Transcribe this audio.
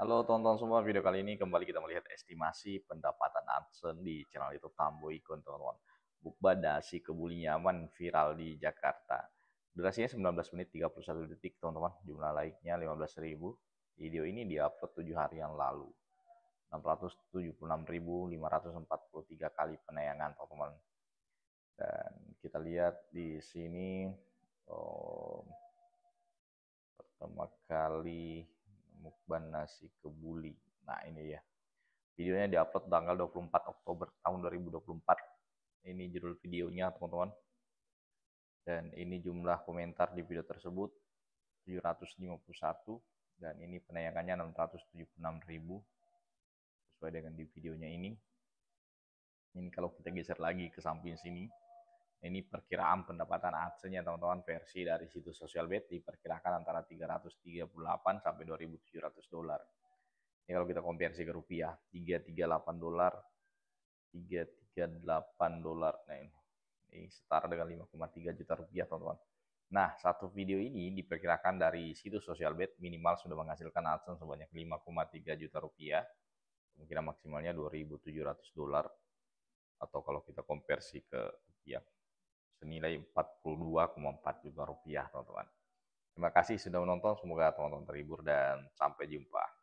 Halo tonton semua, video kali ini kembali kita melihat estimasi pendapatan AdSense di channel YouTube Tambo Ikon teman-teman. Bukba dasi kebuli nyaman viral di Jakarta. Durasinya 19 menit 31 detik teman-teman, jumlah like-nya 15.000. Video ini diupload 7 hari yang lalu. 676.543 kali penayangan teman-teman. Dan kita lihat di sini oh, pertama kali mukban nasi kebuli. Nah, ini ya. Videonya diupload tanggal 24 Oktober tahun 2024. Ini judul videonya, teman-teman. Dan ini jumlah komentar di video tersebut 751 dan ini penayangannya 676 ribu sesuai dengan di videonya ini. Ini kalau kita geser lagi ke samping sini, ini perkiraan pendapatan adsense teman-teman versi dari situs sosial bet, diperkirakan antara 338 sampai 2.700 dolar. Ini kalau kita konversi ke rupiah, 338 dolar, 338 dolar. Nah ini, ini setara dengan 5,3 juta rupiah teman-teman. Nah, satu video ini diperkirakan dari situs sosial bet minimal sudah menghasilkan AdSense sebanyak 5,3 juta rupiah. Kemungkinan maksimalnya 2.700 dolar. Atau kalau kita konversi ke rupiah, senilai 42,4 juta rupiah teman-teman. Terima kasih sudah menonton, semoga teman-teman terhibur dan sampai jumpa.